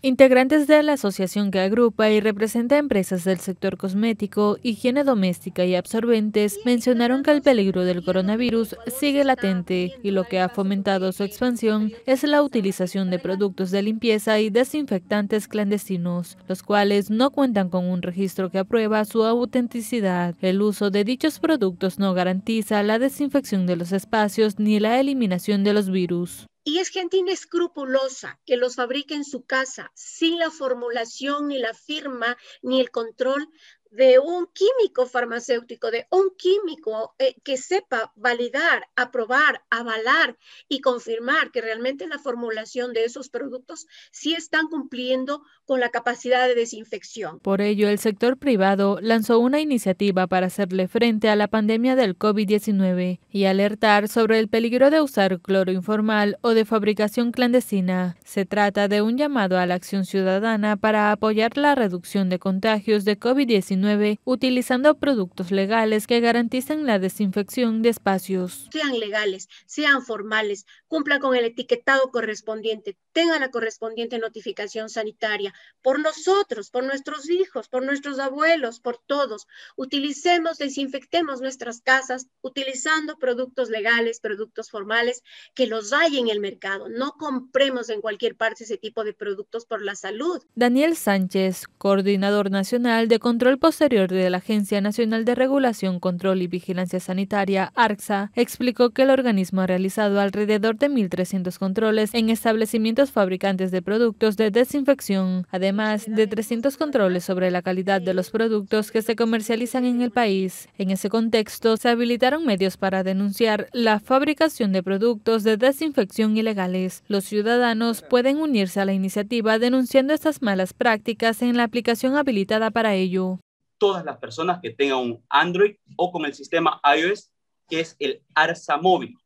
Integrantes de la asociación que agrupa y representa empresas del sector cosmético, higiene doméstica y absorbentes mencionaron que el peligro del coronavirus sigue latente y lo que ha fomentado su expansión es la utilización de productos de limpieza y desinfectantes clandestinos, los cuales no cuentan con un registro que aprueba su autenticidad. El uso de dichos productos no garantiza la desinfección de los espacios ni la eliminación de los virus. Y es gente inescrupulosa que los fabrica en su casa, sin la formulación, ni la firma, ni el control de un químico farmacéutico, de un químico eh, que sepa validar, aprobar, avalar y confirmar que realmente la formulación de esos productos sí están cumpliendo con la capacidad de desinfección. Por ello, el sector privado lanzó una iniciativa para hacerle frente a la pandemia del COVID-19 y alertar sobre el peligro de usar cloro informal o de fabricación clandestina. Se trata de un llamado a la acción ciudadana para apoyar la reducción de contagios de COVID-19 utilizando productos legales que garantizan la desinfección de espacios. Sean legales, sean formales, cumplan con el etiquetado correspondiente, tengan la correspondiente notificación sanitaria por nosotros, por nuestros hijos, por nuestros abuelos, por todos. Utilicemos, desinfectemos nuestras casas utilizando productos legales, productos formales que los hay en el mercado. No compremos en cualquier parte ese tipo de productos por la salud. Daniel Sánchez, coordinador nacional de control posterior de la Agencia Nacional de Regulación, Control y Vigilancia Sanitaria, ARCSA, explicó que el organismo ha realizado alrededor de 1.300 controles en establecimientos fabricantes de productos de desinfección, además de 300 controles sobre la calidad de los productos que se comercializan en el país. En ese contexto, se habilitaron medios para denunciar la fabricación de productos de desinfección ilegales. Los ciudadanos pueden unirse a la iniciativa denunciando estas malas prácticas en la aplicación habilitada para ello todas las personas que tengan un Android o con el sistema iOS, que es el ARSA móvil.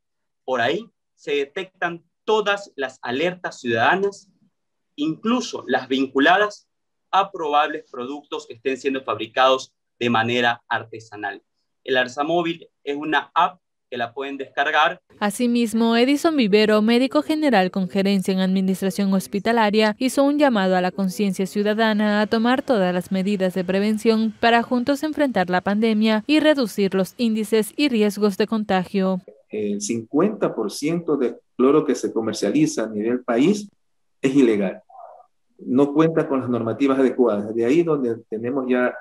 Por ahí se detectan todas las alertas ciudadanas, incluso las vinculadas a probables productos que estén siendo fabricados de manera artesanal. El ARSA móvil es una app que la pueden descargar. Asimismo, Edison Vivero, médico general con gerencia en administración hospitalaria, hizo un llamado a la conciencia ciudadana a tomar todas las medidas de prevención para juntos enfrentar la pandemia y reducir los índices y riesgos de contagio. El 50% del cloro que se comercializa a nivel país es ilegal. No cuenta con las normativas adecuadas. De ahí donde tenemos ya,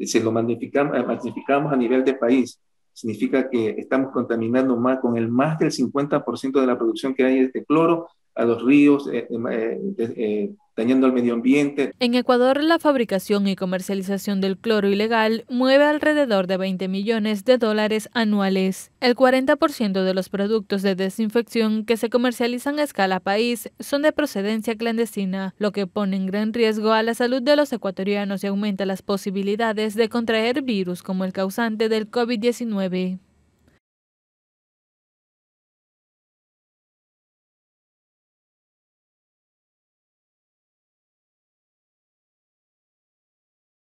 si lo magnificamos a nivel de país, significa que estamos contaminando más con el más del 50% de la producción que hay de este cloro a los ríos, eh, eh, eh, dañando al medio ambiente. En Ecuador, la fabricación y comercialización del cloro ilegal mueve alrededor de 20 millones de dólares anuales. El 40% de los productos de desinfección que se comercializan a escala país son de procedencia clandestina, lo que pone en gran riesgo a la salud de los ecuatorianos y aumenta las posibilidades de contraer virus como el causante del COVID-19.